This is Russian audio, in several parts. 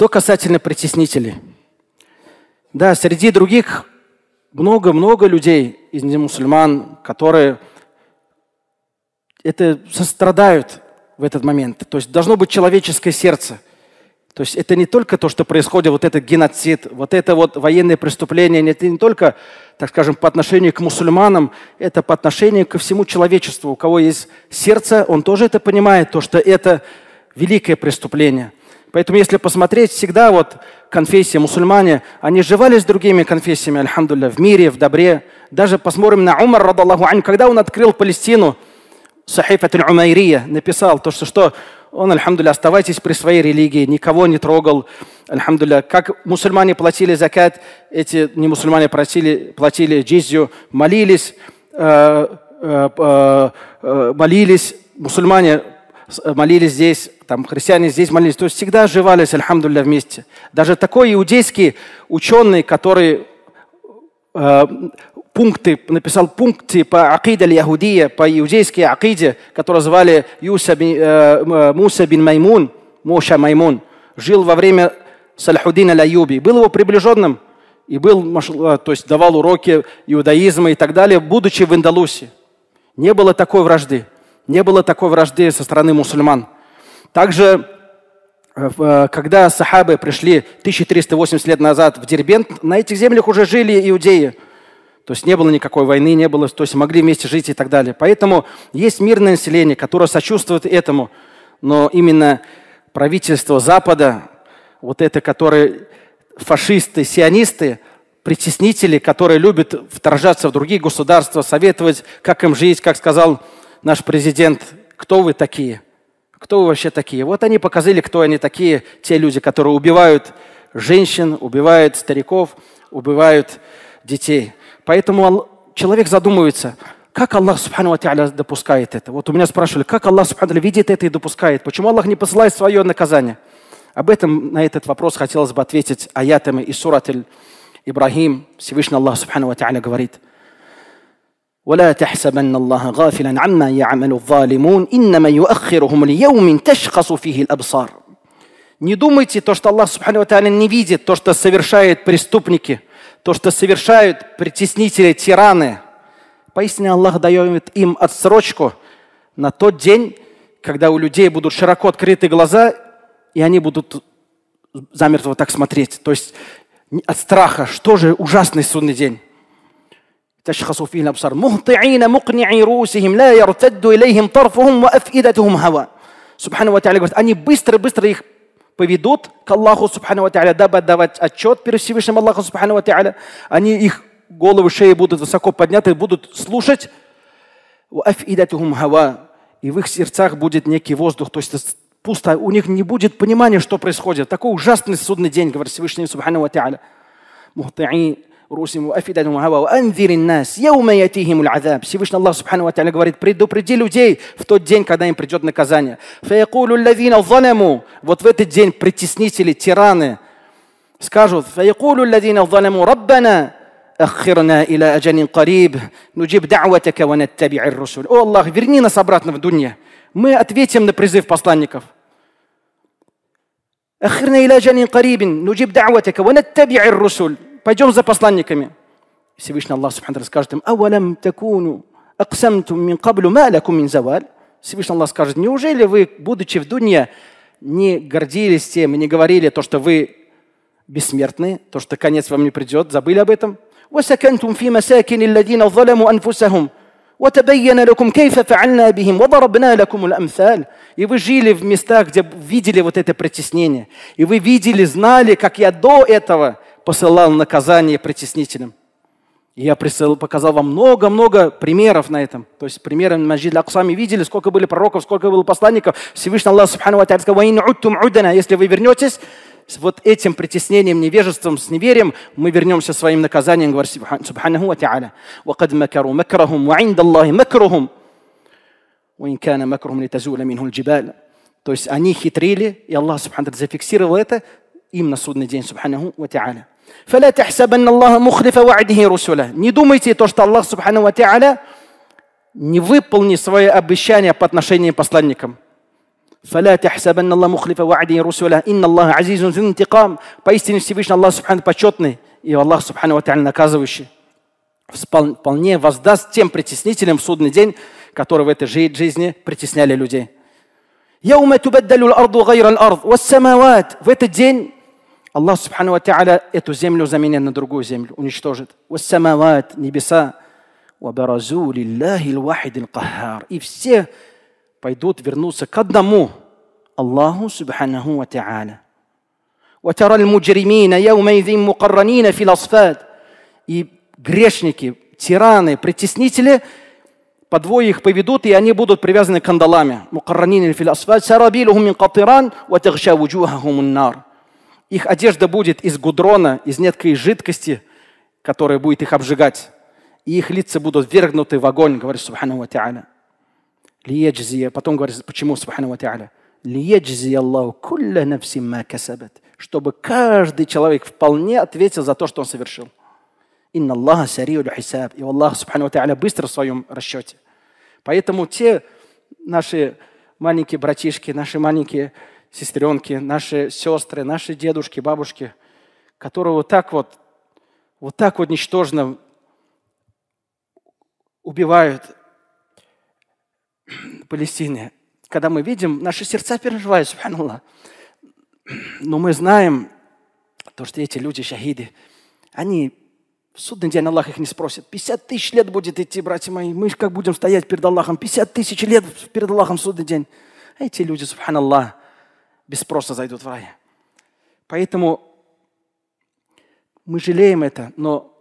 Что касательно притеснителей. Да, среди других много-много людей из мусульман, которые это сострадают в этот момент. То есть должно быть человеческое сердце. То есть это не только то, что происходит, вот этот геноцид, вот это вот военное преступление, это не только, так скажем, по отношению к мусульманам, это по отношению ко всему человечеству. У кого есть сердце, он тоже это понимает, то, что это великое преступление – Поэтому если посмотреть, всегда вот конфессии мусульмане, они жевали с другими конфессиями, альхамдулля, в мире, в добре. Даже посмотрим на Умар, радаллаху ань, когда он открыл Палестину, Сахифат Умайрия написал то, что, что он, альхамдулля, оставайтесь при своей религии, никого не трогал, альхамдулля. Как мусульмане платили закат, эти не мусульмане платили, платили джизю, молились, э, э, э, э, молились, мусульмане Э, молились здесь, там христиане здесь молились. То есть всегда оживались, альхамдулля, вместе. Даже такой иудейский ученый, который э, пункты, написал пункты по акиде аль-Яхудия, по иудейской акиде, которую звали Юса бин, э, э, Муса бин Маймун, Моша Маймун, жил во время Сальхудина Лаюби, был его приближенным и был, э, то есть давал уроки иудаизма и так далее, будучи в Индалусе. Не было такой вражды не было такой вражды со стороны мусульман. Также, э, э, когда сахабы пришли 1380 лет назад в Дербент, на этих землях уже жили иудеи. То есть не было никакой войны, не было, то есть могли вместе жить и так далее. Поэтому есть мирное население, которое сочувствует этому. Но именно правительство Запада, вот это, которые фашисты, сионисты, притеснители, которые любят вторжаться в другие государства, советовать, как им жить, как сказал наш президент, кто вы такие? Кто вы вообще такие? Вот они показали, кто они такие, те люди, которые убивают женщин, убивают стариков, убивают детей. Поэтому человек задумывается, как Аллах Субхану допускает это? Вот у меня спрашивали, как Аллах Субхану видит это и допускает? Почему Аллах не посылает свое наказание? Об этом, на этот вопрос хотелось бы ответить аятами из сурат Ибрахим. Всевышний Аллах Субхану говорит – ولا تحسبن الله غافلا عما يعمل الظالمون إنما يؤخرهم ليوم تشخص فيه الأبصار Не думайте то, что Аллах Субхану Тааля не видит, то, что совершают преступники, то, что совершают притеснители, тираны. Поистине Аллах дает им отсрочку на тот день, когда у людей будут широко открыты глаза, и они будут замертво так смотреть. То есть от страха, что же ужасный судный день. تشخص فيه الابصار مهطعين مقنعي رؤوسهم لا يرتد اليهم طرفهم وافئدتهم هوى سبحانه وتعالى говорит они быстро быстро их поведут к Аллаху Субхану Ва дабы отдавать отчет перед Всевышним Аллаху Субхану Ва Они их головы, шеи будут высоко подняты, будут слушать. И в их сердцах будет некий воздух, то есть пусто. У них не будет понимания, что происходит. Такой ужасный судный день, говорит Всевышний Субхану Ва رؤوسهم وافئدتهم وهوى وانذر الناس يوم ياتيهم العذاب سيفوشنا الله سبحانه وتعالى говорит بريدو بريدي людей в тот день когда им придет наказание فيقول الذين ظلموا вот в этот день притеснители тираны فيقول الذين ظلموا ربنا أخرنا إلى أجل قريب نجيب دعوتك ونتبع الرسل أو الله ورنينا صبراتنا في الدنيا мы ответим на призыв أخرنا إلى جن قريب نجيب دعوتك ونتبع الرسل пойдем за посланниками. Всевышний Аллах Субхану скажет им, «Авалям такуну аксамтум мин каблю малякум мин заваль». Всевышний Аллах скажет, неужели вы, будучи в дунья, не гордились тем, не говорили то, что вы бессмертны, то, что конец вам не придет, забыли об этом? وسكنتم في مساكن الذين ظلموا أنفسهم وتبين لكم كيف فعلنا بهم وضربنا لكم الأمثال И вы жили в местах, где видели вот это притеснение. И вы видели, знали, как я до этого посылал наказание притеснителям. И я присыл, показал вам много-много примеров на этом. То есть примеры Маджид сами видели, сколько были пророков, сколько было посланников. Всевышний Аллах Субхану Ва сказал, если вы вернетесь, с вот этим притеснением, невежеством, с неверием, мы вернемся своим наказанием, говорит Субханаху Ва Та'аля. وَقَدْ مَكَرُوا مَكْرَهُمْ وَعِنْدَ اللَّهِ مَكْرُهُمْ وَإِنْ كَانَ مَكْرُهُمْ لِتَزُولَ مِنْهُ الْجِبَالِ То есть они хитрили, и Аллах Субхану зафиксировал это им на судный день, Субхану Ва не думайте то, что Аллах Субхану Ва не выполнит свое обещание по отношению к посланникам. فلا تحسبن الله مخلف وعده رسله إن الله عزيز ذو انتقام поистине Всевышний Аллах Субхану почетный и Аллах Субхану Ва наказывающий вполне воздаст тем притеснителям в судный день, которые в этой жизни притесняли людей. В этот день Аллах Субхану Та'аля эту землю заменит на другую землю, уничтожит. Вассамават, небеса. И все пойдут вернуться к одному Аллаху Субхану Ва Та'аля. и грешники, тираны, притеснители, по двое их поведут, и они будут привязаны кандалами. Их одежда будет из гудрона, из неткой жидкости, которая будет их обжигать. И их лица будут вергнуты в огонь, говорит Субхану Ва Та'аля. Лияджзия. Потом говорит, почему Субхану Ва Та'аля? Лияджзия Аллаху кулля нафсим касабат. Чтобы каждый человек вполне ответил за то, что он совершил. Инна Аллаха сариуль хисаб. И Аллах Субхану Ва Та'аля быстро в своем расчете. Поэтому те наши маленькие братишки, наши маленькие сестренки, наши сестры, наши дедушки, бабушки, которые вот так вот, вот так вот ничтожно убивают Палестине. Когда мы видим, наши сердца переживают, Но мы знаем, то, что эти люди, шахиды, они в судный день Аллах их не спросит. 50 тысяч лет будет идти, братья мои. Мы как будем стоять перед Аллахом? 50 тысяч лет перед Аллахом в судный день. А эти люди, субханаллах, без спроса зайдут в рай. Поэтому мы жалеем это, но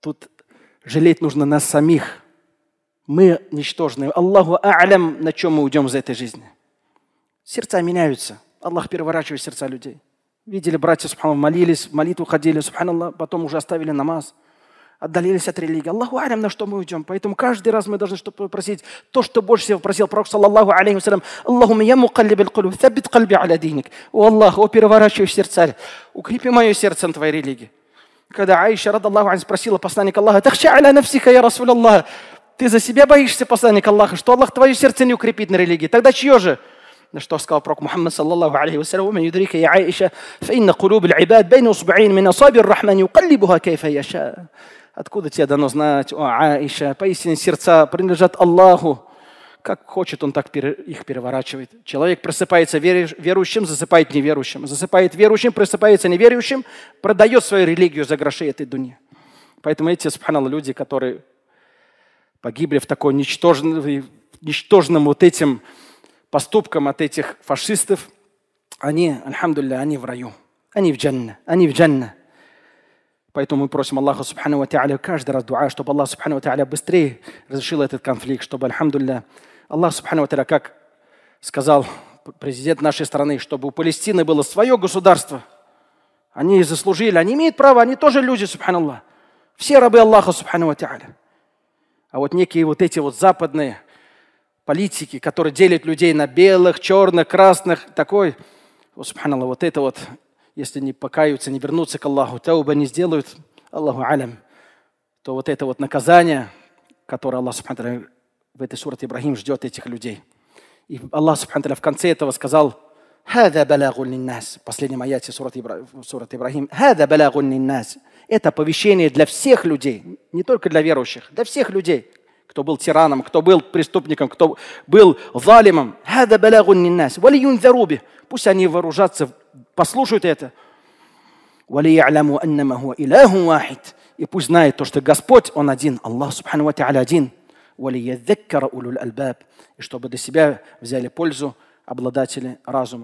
тут жалеть нужно нас самих. Мы ничтожные. Аллаху а'лям, на чем мы уйдем из этой жизни. Сердца меняются. Аллах переворачивает сердца людей. Видели братья, субхану, молились, молитву ходили, субханаллах, потом уже оставили намаз отдалились от религии. Аллаху алям, на что мы уйдем. Поэтому каждый раз мы должны что просить то, что больше всего просил пророк, саллаллаху алейхи вассалям. Аллаху я мукаллибил кулюб, табит кальби аля диник. О Аллах, о переворачиваешь сердца, укрепи мое сердце на твоей религии. Когда Аиша, рада Аллаху, спросила посланника Аллаха, «Тахша аля нафсика, я Расул Аллаха? ты за себя боишься, посланник Аллаха, что Аллах твое сердце не укрепит на религии? Тогда чье же?» на что сказал пророк Мухаммад, саллаллаху алейхи вассалям, «Уман юдрика я Аиша, фа инна кулуб аль-ибад бейна усбаин мин асаби ар-рахман юкаллибуха яша». Откуда тебе дано знать, о Аиша? Поистине сердца принадлежат Аллаху. Как хочет, он так их переворачивает. Человек просыпается верующим, засыпает неверующим. Засыпает верующим, просыпается неверующим, продает свою религию за гроши этой дуни. Поэтому эти, субханаллах, люди, которые погибли в такой ничтожной, ничтожном вот этим поступком от этих фашистов, они, альхамдулля, они в раю. Они в джанна, они в джанна. Поэтому мы просим Аллаха Субхану Ва Тааля каждый раз дуа, чтобы Аллах Субхану Ва Тааля быстрее разрешил этот конфликт, чтобы, альхамдулля, Аллах Субхану Ва Тааля, как сказал президент нашей страны, чтобы у Палестины было свое государство. Они заслужили, они имеют право, они тоже люди, субханаллах. Все рабы Аллаха, субхану ва тааля. А вот некие вот эти вот западные политики, которые делят людей на белых, черных, красных, такой, субханаллах, вот это вот если не покаются, не вернутся к Аллаху, тауба не сделают, Аллаху алям, то вот это вот наказание, которое Аллах Субхану в этой сурате Ибрахим ждет этих людей. И Аллах Субхану в конце этого сказал, «Хада балагун линнас». В последнем аяте сурат, Ибра... сурат Ибрахим. «Хада балагун нас. Это повещение для всех людей, не только для верующих, для всех людей, кто был тираном, кто был преступником, кто был валимом. «Хада балагун линнас». «Валиюн заруби». Пусть они вооружатся послушают это. И пусть знает то, что Господь, Он один, Аллах Субхану Ва один. И чтобы для себя взяли пользу обладатели разума.